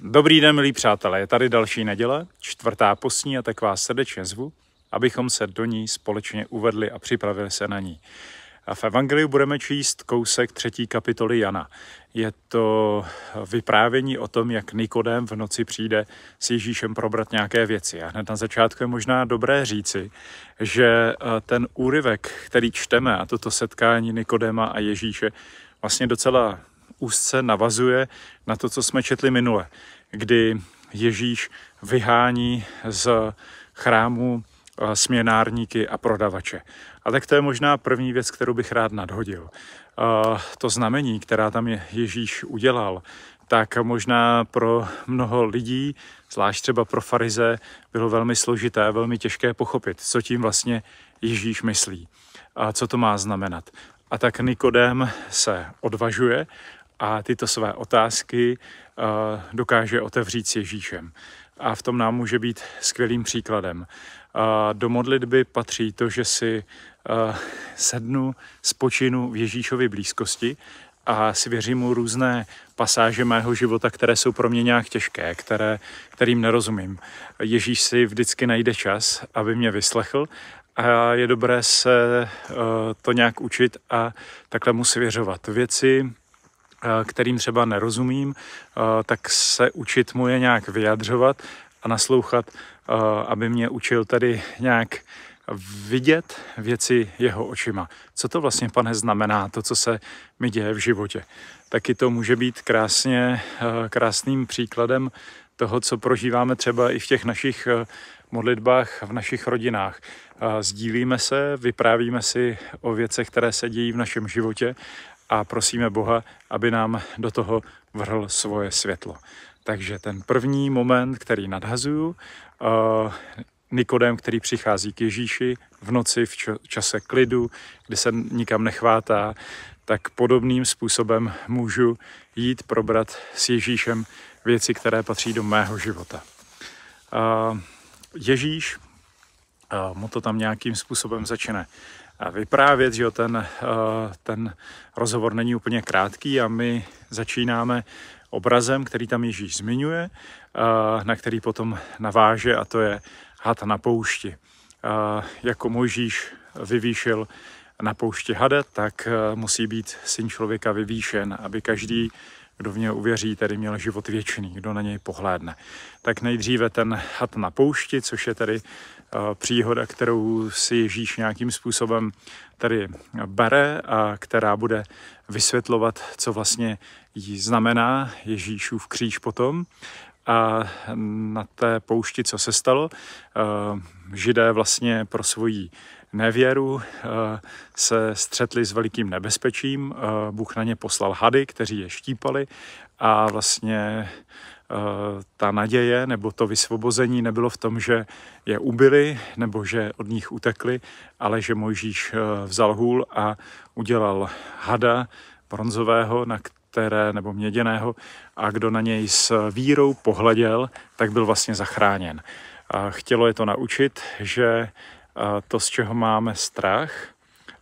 Dobrý den, milí přátelé, je tady další neděle, čtvrtá postní a tak vás srdečně zvu, abychom se do ní společně uvedli a připravili se na ní. A v Evangeliu budeme číst kousek třetí kapitoly Jana. Je to vyprávění o tom, jak Nikodem v noci přijde s Ježíšem probrat nějaké věci. A hned na začátku je možná dobré říci, že e, ten úryvek, který čteme, a toto setkání Nikodema a Ježíše, vlastně docela úzce navazuje na to, co jsme četli minule, kdy Ježíš vyhání z chrámu eh, směnárníky a prodavače. A tak to je možná první věc, kterou bych rád nadhodil. Eh, to znamení, která tam Ježíš udělal, tak možná pro mnoho lidí, zvlášť třeba pro farize, bylo velmi složité, velmi těžké pochopit, co tím vlastně Ježíš myslí a co to má znamenat. A tak Nikodem se odvažuje a tyto své otázky eh, dokáže otevřít s Ježíšem. A v tom nám může být skvělým příkladem. Eh, do modlitby patří to, že si eh, sednu, spočinu v Ježíšovi blízkosti a svěřím mu různé pasáže mého života, které jsou pro mě nějak těžké, které, kterým nerozumím. Ježíš si vždycky najde čas, aby mě vyslechl a je dobré se to nějak učit a takhle mu svěřovat věci, Eh, kterým třeba nerozumím, eh, tak se učit mu je nějak vyjadřovat a naslouchat, eh, aby mě učil tady nějak vidět věci jeho očima. Co to vlastně, pane, znamená, to, co se mi děje v životě. Taky to může být krásně, krásným příkladem toho, co prožíváme třeba i v těch našich modlitbách v našich rodinách. Sdílíme se, vyprávíme si o věcech, které se dějí v našem životě a prosíme Boha, aby nám do toho vrhl svoje světlo. Takže ten první moment, který nadhazuju, eh, Nikodem, který přichází k Ježíši v noci, v čase klidu, kdy se nikam nechvátá, tak podobným způsobem můžu jít probrat s Ježíšem věci, které patří do mého života. Eh, Ježíš mu to tam nějakým způsobem začne vyprávět, že jo, ten, eh, ten rozhovor není úplně krátký a my začínáme obrazem, který tam Ježíš zmiňuje, eh, na který potom naváže a to je had na poušti. Eh, jako Mojžíš vyvýšil na poušti hada, tak musí být syn člověka vyvýšen, aby každý, kdo v něj uvěří, tedy měl život věčný, kdo na něj pohlédne. Tak nejdříve ten had na poušti, což je tedy příhoda, kterou si Ježíš nějakým způsobem tady bere a která bude vysvětlovat, co vlastně jí znamená Ježíšův kříž potom. A na té poušti, co se stalo, židé vlastně pro svoji nevěru se střetli s velikým nebezpečím. Bůh na ně poslal hady, kteří je štípali a vlastně ta naděje nebo to vysvobození nebylo v tom, že je ubili nebo že od nich utekli, ale že Mojžíš eh, vzal hůl a udělal hada bronzového, na které, nebo měděného a kdo na něj s vírou pohleděl, tak byl vlastně zachráněn. A chtělo je to naučit, že eh, to, z čeho máme strach,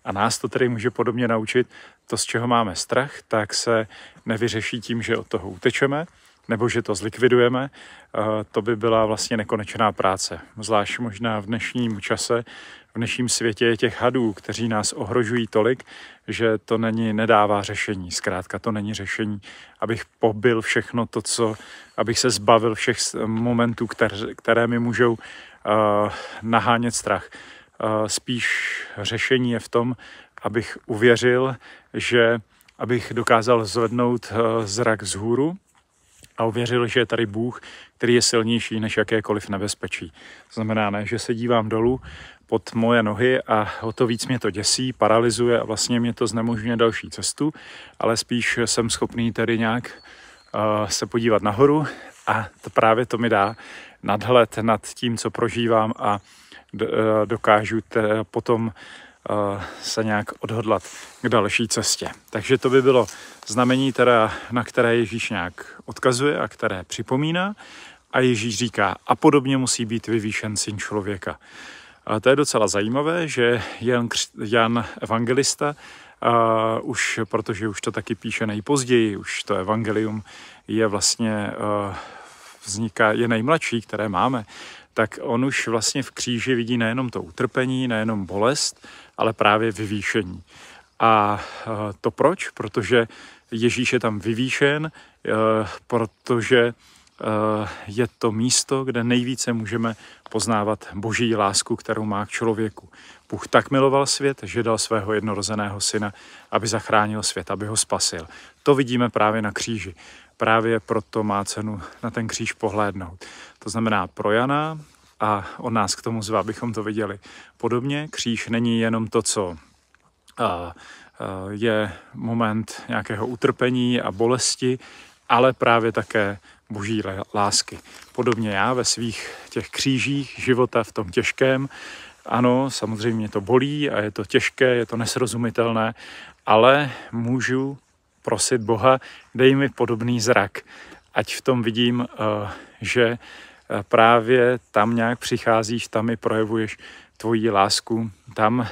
a nás to tedy může podobně naučit, to, z čeho máme strach, tak se nevyřeší tím, že od toho utečeme, nebo že to zlikvidujeme, eh, to by byla vlastně nekonečná práce. Zvlášť možná v dnešním čase, v dnešním světě je těch hadů, kteří nás ohrožují tolik, že to není, nedává řešení. Zkrátka to není řešení, abych pobil všechno to, co, abych se zbavil všech momentů, které, které mi můžou uh, nahánět strach. Uh, spíš řešení je v tom, abych uvěřil, že abych dokázal zvednout uh, zrak z hůru, a uvěřil, že je tady Bůh, který je silnější než jakékoliv nebezpečí. To znamená ne, že se dívám dolů pod moje nohy a o to víc mě to děsí, paralizuje a vlastně mě to znemožňuje další cestu, ale spíš jsem schopný tedy nějak uh, se podívat nahoru a to právě to mi dá nadhled nad tím, co prožívám a eh, dokážu potom Eh, se nějak odhodlat k další cestě. Takže to by bylo znamení, teda, na které Ježíš nějak odkazuje a které připomíná. A Ježíš říká, a podobně musí být vyvýšen syn člověka. A to je docela zajímavé, že Jan, Jan Evangelista a eh, už, protože už to taky píše nejpozději, už to evangelium je vlastně eh, vzniká, je nejmladší, které máme, tak on už vlastně v kříži vidí nejenom to utrpení, nejenom bolest, ale právě vyvýšení. A e, to proč? Protože Ježíš je tam vyvýšen, e, protože e, je to místo, kde nejvíce můžeme poznávat boží lásku, kterou má k člověku. Bůh tak miloval svět, že dal svého jednorozeného syna, aby zachránil svět, aby ho spasil. To vidíme právě na kříži právě proto má cenu na ten kříž pohlédnout. To znamená pro Jana a on nás k tomu zvá, abychom to viděli. Podobně kříž není jenom to, co je moment nějakého utrpení a bolesti, ale právě také boží lásky. Podobně já ve svých těch křížích života v tom těžkém, ano, samozřejmě to bolí a je to těžké, je to nesrozumitelné, ale můžu prosit Boha, dej mi podobný zrak, ať v tom vidím, eh, že eh, právě tam nějak přicházíš, tam i projevuješ tvoji lásku, tam, eh,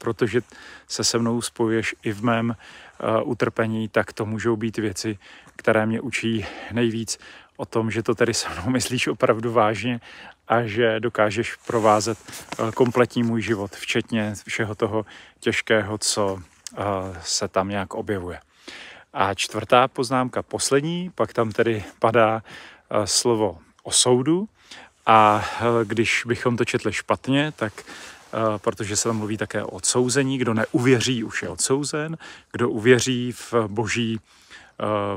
protože se se mnou spojuješ i v mém utrpení, tak to můžou být věci, které mě učí nejvíc o tom, že to tedy se mnou myslíš opravdu vážně a že dokážeš provázet kompletní můj život, včetně všeho toho těžkého, co se tam nějak objevuje. A čtvrtá poznámka, poslední, pak tam tedy padá eh, slovo o soudu. A eh, když bychom to četli špatně, tak eh, protože se tam mluví také o odsouzení, kdo neuvěří, už je odsouzen, kdo uvěří v boží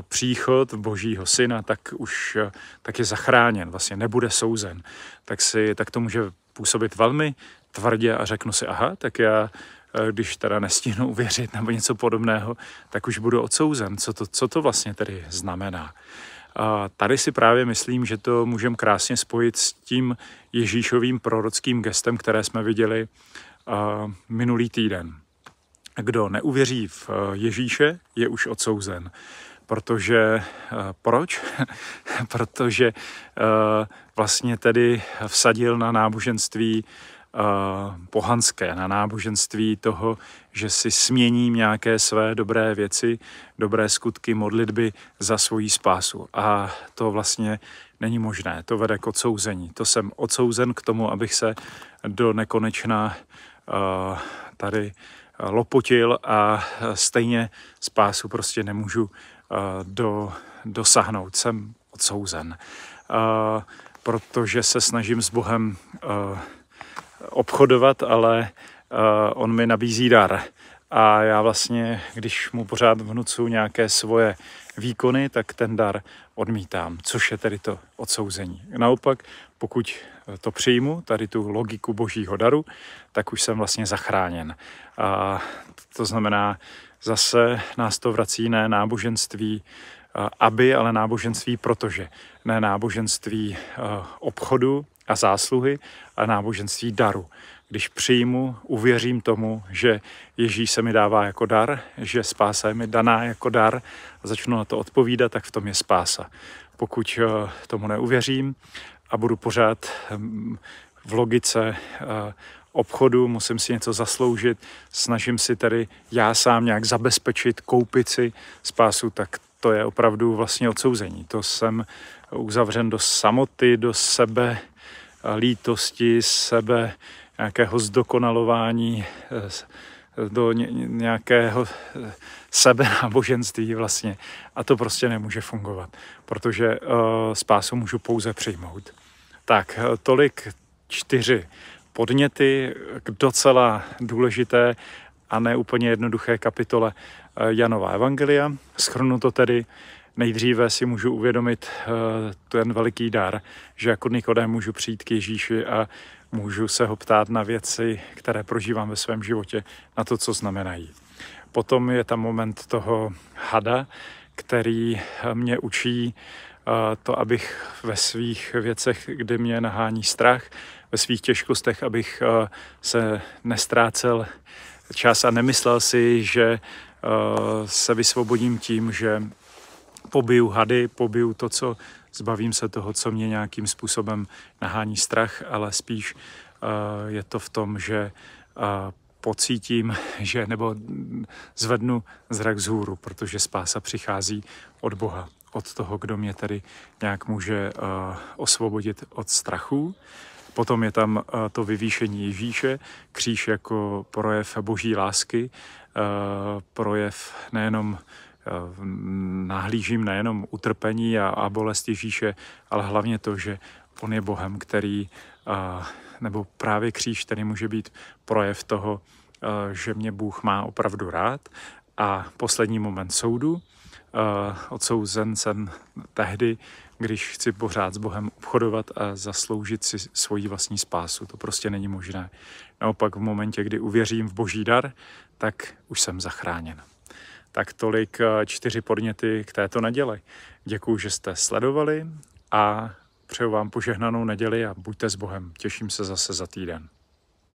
příchod v božího syna, tak už tak je zachráněn, vlastně nebude souzen. Tak, si, tak to může působit velmi tvrdě a řeknu si, aha, tak já Eh, když teda nestihnu uvěřit nebo něco podobného, tak už budu odsouzen. Co to, co to vlastně tedy znamená? A tady si právě myslím, že to můžeme krásně spojit s tím Ježíšovým prorockým gestem, které jsme viděli eh, minulý týden. Kdo neuvěří v eh, Ježíše, je už odsouzen. Protože proč? Protože vlastně tedy vsadil na náboženství Eh, pohanské, na náboženství toho, že si směním nějaké své dobré věci, dobré skutky, modlitby za svoji spásu. A to vlastně není možné, to vede k odsouzení. To jsem odsouzen k tomu, abych se do nekonečna eh, tady eh, lopotil a stejně spásu prostě nemůžu do, dosáhnout. Jsem odsouzen, protože se snažím s Bohem obchodovat, ale eh, on mi nabízí dar. A já vlastně, když mu pořád vnucu nějaké svoje výkony, tak ten dar odmítám, což je tedy to odsouzení. Naopak, pokud to přijmu, tady tu logiku božího daru, tak už jsem vlastně zachráněn. A to znamená, zase nás to vrací ne náboženství eh, aby, ale náboženství protože. Ne náboženství eh, obchodu, a zásluhy a náboženství daru. Když přijmu, uvěřím tomu, že Ježíš se mi dává jako dar, že spása je mi daná jako dar a začnu na to odpovídat, tak v tom je spása. Pokud eh, tomu neuvěřím a budu pořád hm, v logice eh, obchodu, musím si něco zasloužit, snažím si tedy já sám nějak zabezpečit, koupit si spásu, tak to je opravdu vlastně odsouzení. To jsem uzavřen do samoty, do sebe, lítosti, sebe, nějakého zdokonalování, eh, do nějakého eh, sebe náboženství vlastně. A to prostě nemůže fungovat, protože eh, spásu můžu pouze přijmout. Tak, tolik čtyři podněty k docela důležité a neúplně jednoduché kapitole Janova Evangelia. Schrnu to tedy, nejdříve si můžu uvědomit eh, ten veliký dar, že jako Nikodé můžu přijít k Ježíši a můžu se ho ptát na věci, které prožívám ve svém životě, na to, co znamenají. Potom je tam moment toho hada, který eh, mě učí eh, to, abych ve svých věcech, kdy mě nahání strach, ve svých těžkostech, abych se nestrácel čas a nemyslel si, že se vysvobodím tím, že pobiju hady, pobiju to, co zbavím se toho, co mě nějakým způsobem nahání strach, ale spíš eh, je to v tom, že eh, pocítím, že nebo zvednu zrak z hůru, protože spása přichází od Boha, od toho, kdo mě tady nějak může eh, osvobodit od strachu. Potom je tam to vyvýšení Ježíše, kříž jako projev boží lásky, projev nejenom Eh, nahlížím nejenom utrpení a, a bolesti Ježíše, ale hlavně to, že on je Bohem, který, eh, nebo právě kříž, který může být projev toho, eh, že mě Bůh má opravdu rád. A poslední moment soudu, odsouzen jsem tehdy, když chci pořád s Bohem obchodovat a zasloužit si svoji vlastní spásu. To prostě není možné. Naopak v momentě, kdy uvěřím v boží dar, tak už jsem zachráněn. Tak tolik eh, čtyři podněty k této neděli. Děkuji, že jste sledovali a přeju vám požehnanou neděli a buďte s Bohem. Těším se zase za týden.